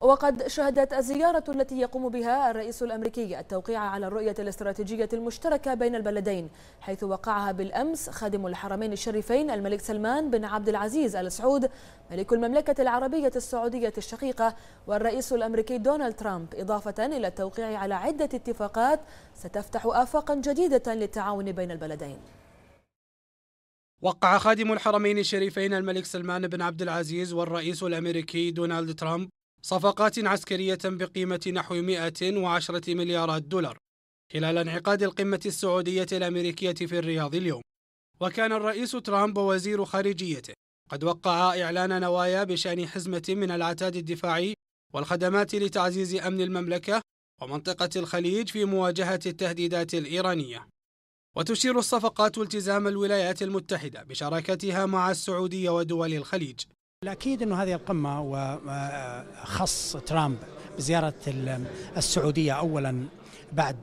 وقد شهدت الزيارة التي يقوم بها الرئيس الأمريكي التوقيع على الرؤية الاستراتيجية المشتركة بين البلدين حيث وقعها بالأمس خادم الحرمين الشريفين الملك سلمان بن عبد العزيز آل سعود ملك المملكة العربية السعودية الشقيقة والرئيس الأمريكي دونالد ترامب إضافة إلى التوقيع على عدة اتفاقات ستفتح آفاقا جديدة للتعاون بين البلدين وقع خادم الحرمين الشريفين الملك سلمان بن عبد العزيز والرئيس الامريكي دونالد ترامب صفقات عسكرية بقيمة نحو 110 مليارات دولار خلال انعقاد القمة السعودية الأمريكية في الرياض اليوم وكان الرئيس ترامب ووزير خارجيته قد وقعا إعلان نوايا بشأن حزمة من العتاد الدفاعي والخدمات لتعزيز أمن المملكة ومنطقة الخليج في مواجهة التهديدات الإيرانية وتشير الصفقات التزام الولايات المتحدة بشراكتها مع السعودية ودول الخليج الأكيد أنه هذه القمة وخص ترامب بزيارة السعودية أولا بعد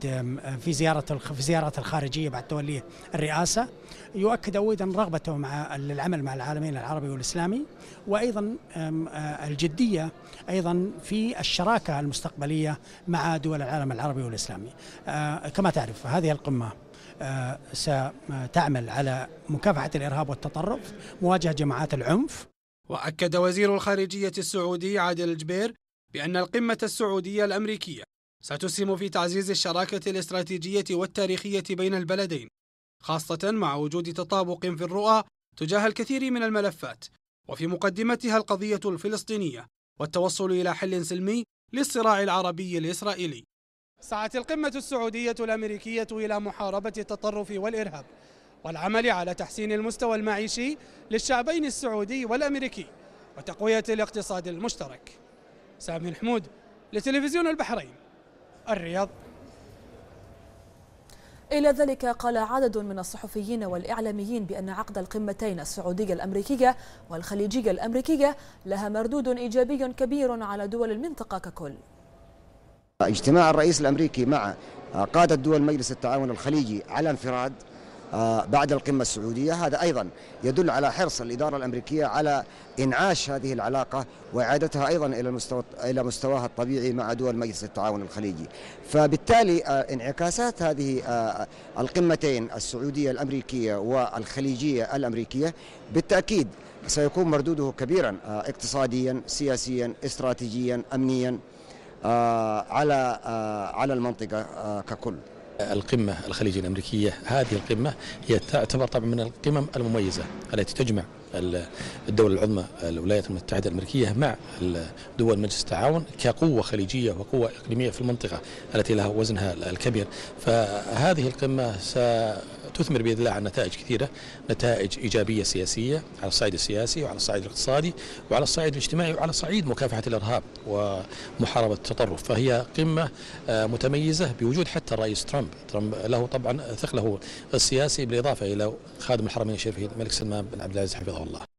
في زيارة في زيارة الخارجية بعد توليه الرئاسة يؤكد أيضا رغبته مع العمل مع العالمين العربي والإسلامي وأيضا آه، الجدية أيضا في الشراكة المستقبلية مع دول العالم العربي والإسلامي آه، كما تعرف هذه القمة آه، ستعمل على مكافحة الإرهاب والتطرف مواجهة جماعات العنف وأكد وزير الخارجية السعودي عادل الجبير بأن القمة السعودية الأمريكية ستسهم في تعزيز الشراكة الاستراتيجية والتاريخية بين البلدين خاصة مع وجود تطابق في الرؤى تجاه الكثير من الملفات وفي مقدمتها القضية الفلسطينية والتوصل إلى حل سلمي للصراع العربي الإسرائيلي سعت القمة السعودية الأمريكية إلى محاربة التطرف والإرهاب والعمل على تحسين المستوى المعيشي للشعبين السعودي والأمريكي وتقوية الاقتصاد المشترك سامي الحمود لتلفزيون البحرين الرياض إلى ذلك قال عدد من الصحفيين والإعلاميين بأن عقد القمتين السعودية الأمريكية والخليجية الأمريكية لها مردود إيجابي كبير على دول المنطقة ككل اجتماع الرئيس الأمريكي مع قادة دول مجلس التعاون الخليجي على انفراد آه، بعد القمة السعودية هذا أيضا يدل على حرص الإدارة الأمريكية على إنعاش هذه العلاقة وإعادتها أيضا إلى المستوى إلى مستواها الطبيعي مع دول مجلس التعاون الخليجي فبالتالي آه، انعكاسات هذه آه، القمتين السعودية الأمريكية والخليجية الأمريكية بالتأكيد سيكون مردوده كبيرا اقتصاديا سياسيا استراتيجيا أمنيا على على المنطقة ككل القمة الخليجية الأمريكية هذه القمة هي تعتبر طبعا من القمم المميزة التي تجمع الدول العظمى الولايات المتحدة الأمريكية مع دول مجلس التعاون كقوة خليجية وقوة إقليمية في المنطقة التي لها وزنها الكبير فهذه القمة س تثمر باذن الله على نتائج كثيره، نتائج ايجابيه سياسيه على الصعيد السياسي وعلى الصعيد الاقتصادي وعلى الصعيد الاجتماعي وعلى صعيد مكافحه الارهاب ومحاربه التطرف، فهي قمه آه، متميزه بوجود حتى الرئيس ترامب، ترامب له طبعا ثقله السياسي بالاضافه الى خادم الحرمين الشريفين الملك سلمان بن عبد العزيز حفظه الله.